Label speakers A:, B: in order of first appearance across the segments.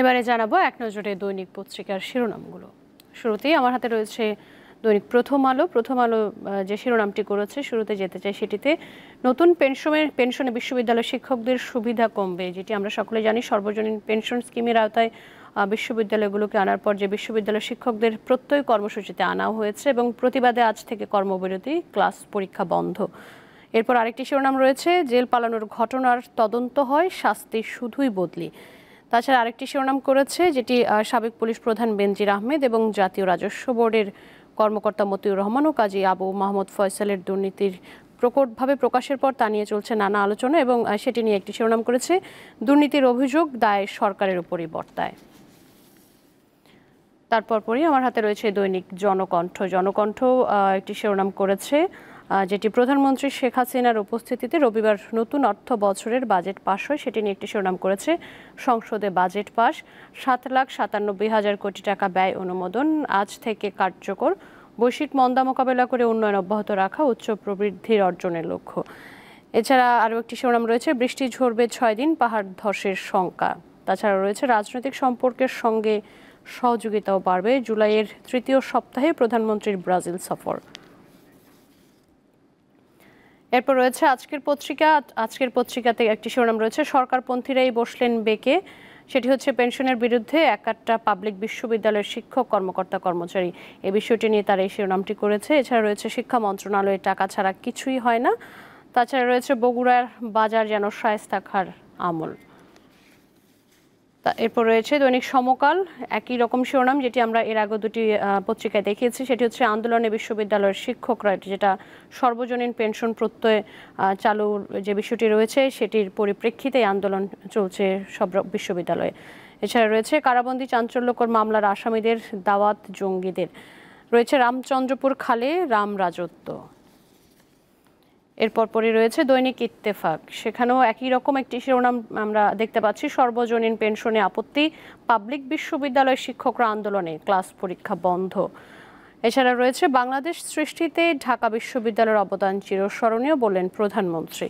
A: এবারে জানাবো এক নজরে দৈনিক পত্রিকার শিরোনামগুলো শুরুতেই আমার হাতে রয়েছে দৈনিক প্রথম আলো প্রথম আলো যে শিরোনামটি করেছে শুরুতে যেতে চাই সেটিতে নতুন পেনশনের পেনশনে বিশ্ববিদ্যালয় শিক্ষকদের সুবিধা কমবে যেটি আমরা সকলে জানি সর্বজনীন পেনশন স্কিমের আওতায় বিশ্ববিদ্যালয়গুলোকে আনার পর যে বিশ্ববিদ্যালয় শিক্ষকদের প্রত্যয় কর্মসূচিতে আনা হয়েছে এবং প্রতিবাদে আজ থেকে কর্মবিরতি ক্লাস পরীক্ষা বন্ধ এরপর আরেকটি শিরোনাম রয়েছে জেল পালানোর ঘটনার তদন্ত হয় শাস্তি শুধুই বদলি তাছাড়া আরেকটি শিরোনাম করেছে যেটি সাবেক পুলিশ প্রধান বেনজির আহমেদ এবং জাতীয় রাজস্ব বোর্ডের কর্মকর্তা মতিউর রহমান ও কাজী আবু মাহমুদ ফয়সালের দুর্নীতির প্রকটভাবে প্রকাশের পর তা নিয়ে চলছে নানা আলোচনা এবং সেটি নিয়ে একটি শিরোনাম করেছে দুর্নীতির অভিযোগ দায় সরকারের উপরই বর্তায় তারপর পরই আমার হাতে রয়েছে দৈনিক জনকণ্ঠ জনকণ্ঠ একটি শিরোনাম করেছে যেটি প্রধানমন্ত্রী শেখ হাসিনার উপস্থিতিতে রবিবার নতুন অর্থ বছরের বাজেট পাশ হয় সেটি নিয়ে একটি শিরোনাম করেছে সংসদে বাজেট পাশ সাত লাখ সাতানব্বই হাজার কোটি টাকা ব্যয় অনুমোদন আজ থেকে কার্যকর বৈশ্বিক মন্দা মোকাবেলা করে উন্নয়ন অব্যাহত রাখা উচ্চ প্রবৃদ্ধির অর্জনের লক্ষ্য এছাড়া আরও একটি শিরোনাম রয়েছে বৃষ্টি ঝরবে ছয় দিন পাহাড় ধসের শঙ্কা তাছাড়া রয়েছে রাজনৈতিক সম্পর্কের সঙ্গে সহযোগিতাও বাড়বে জুলাইয়ের তৃতীয় সপ্তাহে প্রধানমন্ত্রীর ব্রাজিল সফর এরপর রয়েছে আজকের পত্রিকা আজকের পত্রিকাতে একটি শিরোনাম রয়েছে সরকারপন্থীরাই বসলেন বেকে সেটি হচ্ছে পেনশনের বিরুদ্ধে একাট্টা পাবলিক বিশ্ববিদ্যালয়ের শিক্ষক কর্মকর্তা কর্মচারী এই বিষয়টি নিয়ে তার এই শিরোনামটি করেছে এছাড়া রয়েছে শিক্ষা মন্ত্রণালয়ে টাকা ছাড়া কিছুই হয় না তাছাড়া রয়েছে বগুড়ার বাজার যেন শায়স্তা খার আমল এরপর রয়েছে দৈনিক সমকাল একই রকম শিরোনাম যেটি আমরা এর আগে দুটি পত্রিকায় দেখিয়েছি সেটি হচ্ছে আন্দোলনে বিশ্ববিদ্যালয়ের শিক্ষকরা যেটা সর্বজনীন পেনশন প্রত্যয় চালুর যে বিষয়টি রয়েছে সেটির পরিপ্রেক্ষিতে আন্দোলন চলছে সব বিশ্ববিদ্যালয়ে এছাড়া রয়েছে কারাবন্দি চাঞ্চল্যকর মামলার আসামিদের দাওয়াত জঙ্গিদের রয়েছে রামচন্দ্রপুর খালে রাম রাজত্ব এরপর পরে রয়েছে দৈনিক ইত্তেফাক সেখানেও একই রকম একটি শিরোনাম আমরা দেখতে পাচ্ছি সর্বজনীন পেনশনে আপত্তি পাবলিক বিশ্ববিদ্যালয় শিক্ষকরা আন্দোলনে ক্লাস পরীক্ষা বন্ধ এছাড়া রয়েছে বাংলাদেশ সৃষ্টিতে ঢাকা বিশ্ববিদ্যালয়ের অবদান চিরস্মরণীয় বললেন প্রধানমন্ত্রী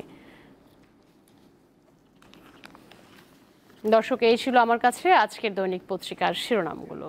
A: দর্শক এই ছিল আমার কাছে আজকের দৈনিক পত্রিকার শিরোনামগুলো